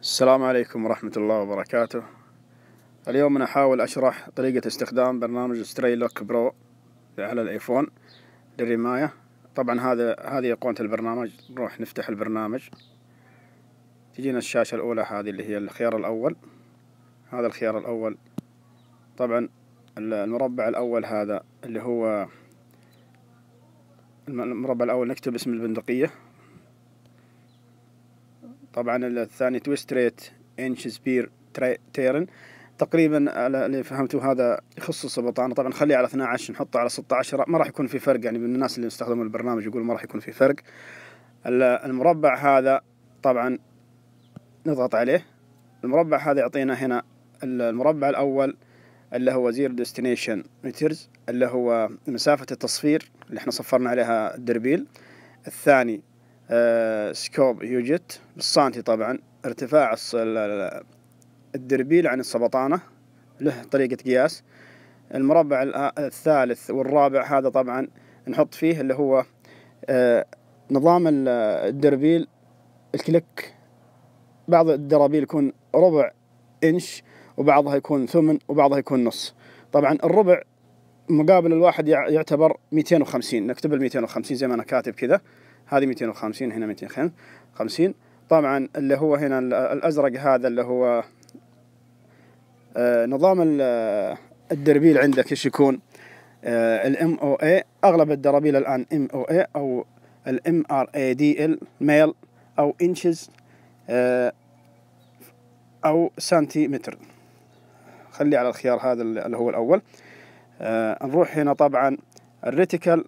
السلام عليكم ورحمة الله وبركاته اليوم أنا أحاول أشرح طريقة استخدام برنامج ستري لوك برو على الآيفون للرماية طبعا هذا هذه أيقونة البرنامج نروح نفتح البرنامج تجينا الشاشة الأولى هذه اللي هي الخيار الأول هذا الخيار الأول طبعا المربع الأول هذا اللي هو المربع الأول نكتب اسم البندقية طبعا الثاني تويستريت انش سبير تيرن تقريبا اللي فهمته هذا يخص السبطانه طبعا خليه على 12 نحطه على 16 ما راح يكون في فرق يعني من الناس اللي يستخدمون البرنامج يقول ما راح يكون في فرق المربع هذا طبعا نضغط عليه المربع هذا يعطينا هنا المربع الأول اللي هو زيرو ديستنيشن مترز اللي هو مسافة التصفير اللي احنا صفرنا عليها الدربيل الثاني آه، سكوب هيوجت بالسانتي طبعا ارتفاع الدربيل عن السبطانة له طريقة قياس المربع الثالث والرابع هذا طبعا نحط فيه اللي هو آه، نظام الدربيل الكليك بعض الدرابيل يكون ربع انش وبعضها يكون ثمن وبعضها يكون نص طبعا الربع مقابل الواحد يعتبر 250 نكتب ال 250 زي ما انا كاتب كذا هذه 250 هنا 250 طبعا اللي هو هنا الأزرق هذا اللي هو آه، نظام الدربيل عندك ايش يكون آه، الام او اي اغلب الدرابيل الان ام او اي آه، او الام ار اي دي ال ميل او انشز او سنتيمتر خلي على الخيار هذا اللي هو الاول نروح هنا طبعا الريتيكال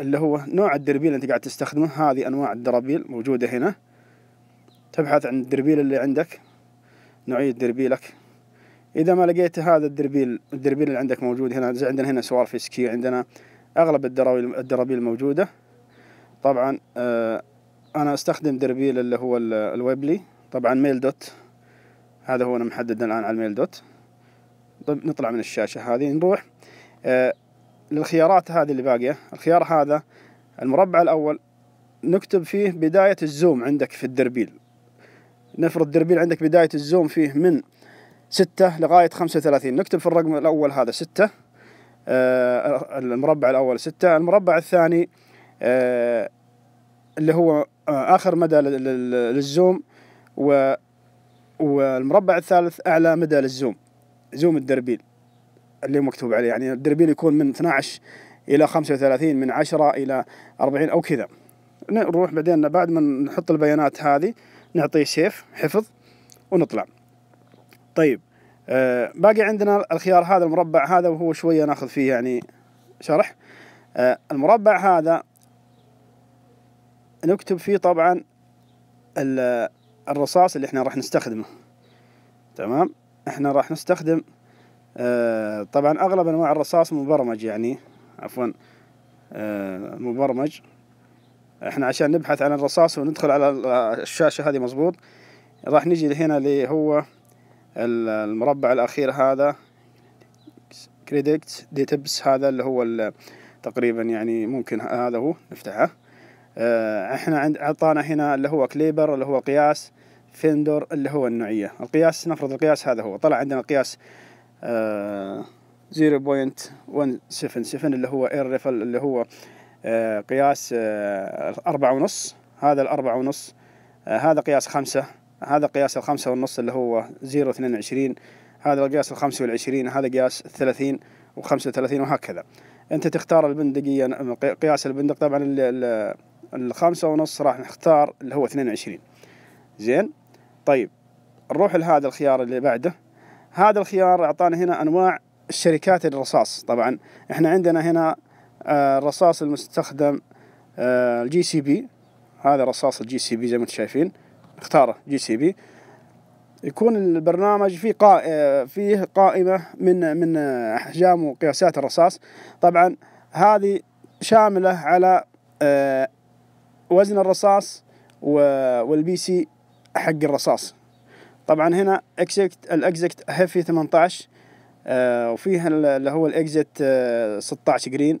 اللي هو نوع الدربيل اللي انت قاعد تستخدمه هذه انواع الدرابيل موجودة هنا تبحث عن الدربيل اللي عندك نوعية دربيلك اذا ما لقيت هذا الدربيل الدربيل اللي عندك موجود هنا زي عندنا هنا في سكي عندنا اغلب الدرابيل الدرابيل موجودة طبعا آه انا استخدم دربيل اللي هو الويبلي طبعا ميل دوت هذا هو انا محدد الان على الميل دوت طب نطلع من الشاشة هذه نروح آه للخيارات هذه اللي باقية الخيار هذا المربع الأول نكتب فيه بداية الزوم عندك في الدربيل نفرض الدربيل عندك بداية الزوم فيه من ستة لغاية خمسة وثلاثين نكتب في الرقم الأول هذا ستة آه المربع الأول ستة المربع الثاني آه اللي هو آه، آخر مدى للزوم و والمربع الثالث أعلى مدى للزوم زوم الدربيل اللي مكتوب عليه يعني الدربين يكون من 12 الى 35 من 10 الى 40 او كذا نروح بعدين بعد ما نحط البيانات هذه نعطيه سيف حفظ ونطلع طيب آه باقي عندنا الخيار هذا المربع هذا وهو شويه ناخذ فيه يعني شرح آه المربع هذا نكتب فيه طبعا الرصاص اللي احنا راح نستخدمه تمام احنا راح نستخدم آه، طبعا أغلب أنواع الرصاص مبرمج يعني عفوا آه، مبرمج احنا عشان نبحث عن الرصاص وندخل على الشاشة هذه مظبوط راح نجي لهنا اللي هو المربع الأخير هذا كريدكت دي تبس هذا اللي هو تقريبا يعني ممكن هذا هو نفتحه آه، احنا عند عطانا هنا اللي هو كليبر اللي هو قياس فيندور اللي هو النوعية القياس نفرض القياس هذا هو طلع عندنا قياس 0.177 آه، اللي هو اير ريفل اللي هو آه، قياس آه، أربعة ونص هذا الأربعة ونص هذا قياس خمسة هذا قياس الخمسة والنص اللي هو 0.22 هذا القياس الخمسة والعشرين هذا قياس الثلاثين وخمسة وثلاثين وهكذا أنت تختار البندقية قياس البندق طبعا الخمسة ونص راح نختار اللي هو اثنين وعشرين زين طيب نروح لهذا الخيار اللي بعده هذا الخيار اعطانا هنا انواع الشركات الرصاص طبعا احنا عندنا هنا آه، الرصاص المستخدم الجي سي بي هذا رصاص الجي سي بي زي ما انتم شايفين اختاره جي سي بي يكون البرنامج فيه قائمة آه، فيه قائمة من من أحجام وقياسات الرصاص طبعا هذه شاملة على آه، وزن الرصاص والبي سي حق الرصاص طبعا هنا اكزيت الاكزيت هيفي 18 آه وفيها اللي هو الاكزيت آه 16 جرين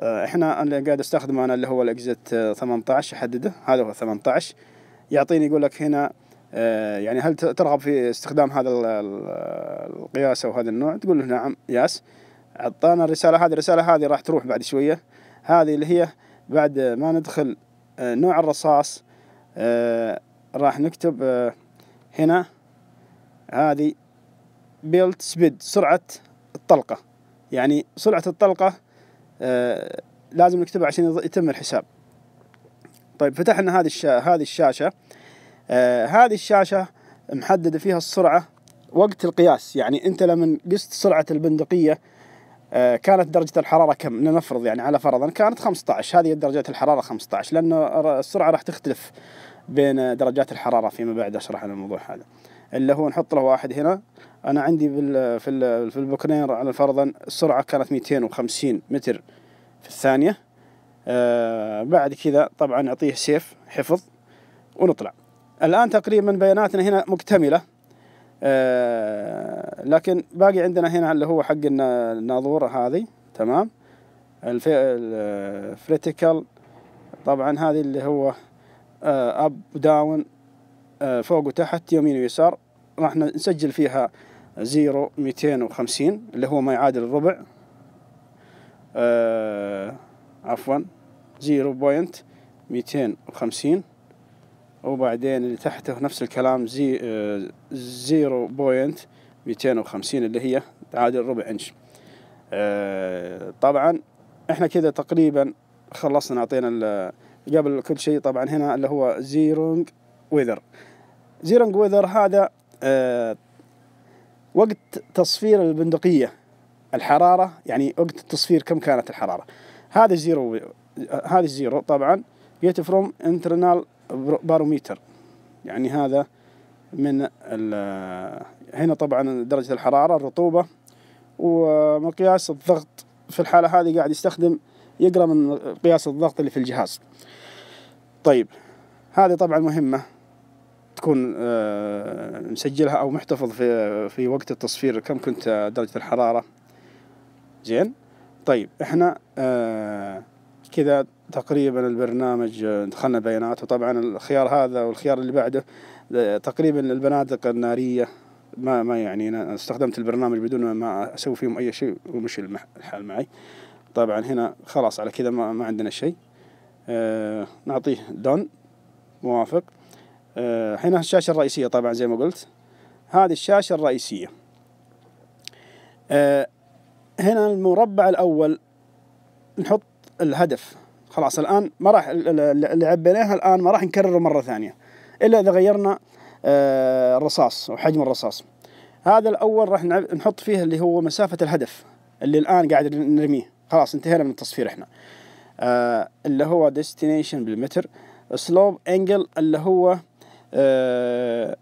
آه احنا اللي قاعد استخدمه انا اللي هو الاكزيت آه، 18 احدده هذا هو 18 يعطيني يقول لك هنا آه، يعني هل ترغب في استخدام هذا القياس او هذا النوع تقول له نعم ياس اعطانا الرساله هذه الرساله هذه راح تروح بعد شويه هذه اللي هي بعد ما ندخل آه، نوع الرصاص راح نكتب هنا هذه بيلت سبيد سرعة الطلقة يعني سرعة الطلقة آه لازم نكتبها عشان يتم الحساب طيب فتحنا هذه الشا... هذه الشاشة آه هذه الشاشة محددة فيها السرعة وقت القياس يعني أنت لما قست سرعة البندقية آه كانت درجة الحرارة كم لنفرض يعني على فرضا كانت 15 هذه درجة الحرارة 15 لأن السرعة راح تختلف بين درجات الحرارة فيما بعد أشرح عن الموضوع هذا اللي هو نحط له واحد هنا أنا عندي في ال في على فرضا السرعة كانت 250 متر في الثانية بعد كذا طبعا أعطيه سيف حفظ ونطلع الآن تقريبا بياناتنا هنا مكتملة لكن باقي عندنا هنا اللي هو حق الناظورة هذه تمام الفريتيكال طبعا هذه اللي هو آه، اب داون آه، فوق وتحت يمين ويسار راح نسجل فيها زيرو ميتين وخمسين اللي هو ما يعادل الربع آه عفوا زيرو بوينت ميتين وخمسين وبعدين اللي تحته نفس الكلام زي آه، زيرو بوينت ميتين وخمسين اللي هي تعادل ربع انش آه طبعا احنا كذا تقريبا خلصنا اعطينا قبل كل شيء طبعا هنا اللي هو زيرونج ويذر زيرونج ويذر هذا آه وقت تصفير البندقية الحرارة يعني وقت التصفير كم كانت الحرارة هذا الزيرو هذا الزيرو طبعا جيت فروم انترنال باروميتر يعني هذا من هنا طبعا درجة الحرارة الرطوبة ومقياس الضغط في الحالة هذه قاعد يستخدم يقرأ من قياس الضغط اللي في الجهاز طيب هذه طبعا مهمة تكون آه، مسجلها أو محتفظ في, في وقت التصفير كم كنت آه، درجة الحرارة زين طيب احنا آه، كذا تقريبا البرنامج دخلنا بيانات وطبعا الخيار هذا والخيار اللي بعده تقريبا البنادق النارية ما ما يعني انا استخدمت البرنامج بدون ما اسوي فيهم اي شيء ومشي الحال معي طبعا هنا خلاص على كذا ما, ما عندنا شيء آه نعطيه دون موافق آه هنا الشاشة الرئيسية طبعا زي ما قلت هذه الشاشة الرئيسية آه هنا المربع الأول نحط الهدف خلاص الآن ما راح اللي عبيناها الآن ما راح نكرره مرة ثانية إلا إذا غيرنا الرصاص آه، أو حجم الرصاص هذا الأول راح نحط فيه اللي هو مسافة الهدف اللي الآن قاعد نرميه خلاص انتهينا من التصفير احنا آه اللي هو ديستنيشن بالمتر سلوب انجل اللي هو آه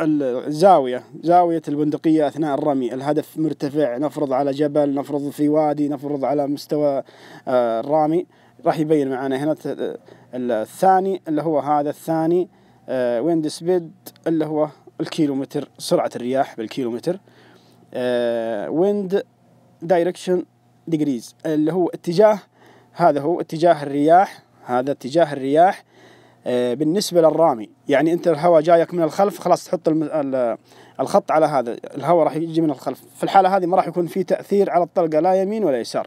الزاوية زاوية البندقية أثناء الرمي الهدف مرتفع نفرض على جبل نفرض في وادي نفرض على مستوى آه الرامي راح يبين معنا هنا الثاني اللي هو هذا الثاني آه ويند سبيد اللي هو الكيلومتر سرعة الرياح بالكيلومتر آه ويند دايركشن ديجريز اللي هو اتجاه هذا هو اتجاه الرياح هذا اتجاه الرياح آه، بالنسبة للرامي يعني أنت الهواء جايك من الخلف خلاص تحط الخط على هذا الهواء راح يجي من الخلف في الحالة هذه ما راح يكون في تأثير على الطلقة لا يمين ولا يسار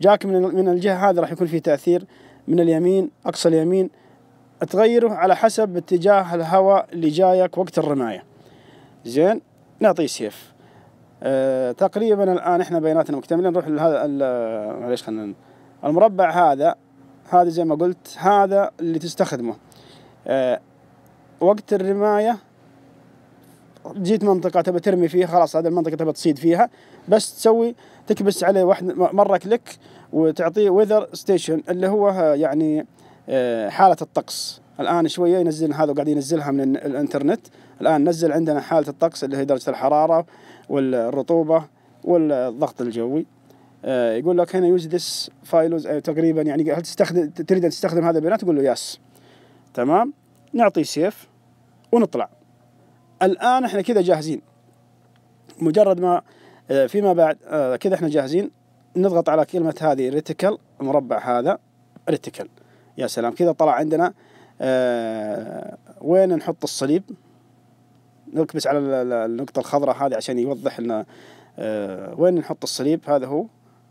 جاك من من الجهة هذه راح يكون في تأثير من اليمين أقصى اليمين تغيره على حسب اتجاه الهواء اللي جايك وقت الرماية زين نعطيه سيف أه تقريبا الان احنا بياناتنا مكتملين نروح لهذا معليش خلينا المربع هذا هذا زي ما قلت هذا اللي تستخدمه أه وقت الرمايه جيت منطقة تبى ترمي فيها خلاص هذه المنطقة تبى تصيد فيها بس تسوي تكبس عليه واحد مرة كليك وتعطيه ويذر ستيشن اللي هو آه، يعني آه، حالة الطقس الآن شوية ينزل هذا وقاعد ينزلها من الإنترنت الآن نزل عندنا حالة الطقس اللي هي درجة الحرارة والرطوبة والضغط الجوي آه، يقول لك هنا يوز ذس فايلوز آه، تقريبا يعني هل تستخدم تريد ان تستخدم هذا البيانات تقول له يس تمام نعطي سيف ونطلع الان احنا كذا جاهزين مجرد ما آه، فيما بعد كذا احنا جاهزين نضغط على كلمه هذه ريتيكل المربع هذا ريتيكل يا سلام كذا طلع عندنا آه، وين نحط الصليب نكبس على النقطة الخضراء هذه عشان يوضح لنا آه، وين نحط الصليب هذا هو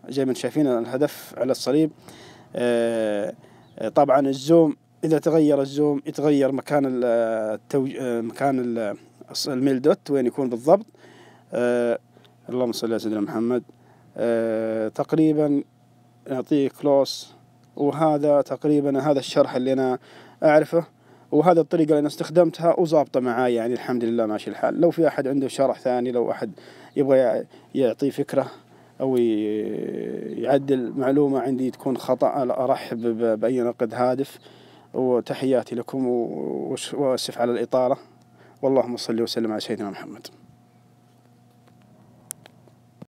زي ما شايفين الهدف على الصليب آه، طبعا الزوم إذا تغير الزوم يتغير مكان التوج... مكان الميل دوت وين يكون بالضبط اللهم صل على سيدنا محمد تقريبا نعطيه كلوس وهذا تقريبا هذا الشرح اللي أنا أعرفه وهذا الطريقة اللي أنا استخدمتها وظابطة معاي يعني الحمد لله ماشي الحال لو في أحد عنده شرح ثاني لو أحد يبغى يعطي فكرة أو يعدل معلومة عندي تكون خطأ أرحب بأي نقد هادف وتحياتي لكم وأسف على الإطالة واللهم صل وسلم على سيدنا محمد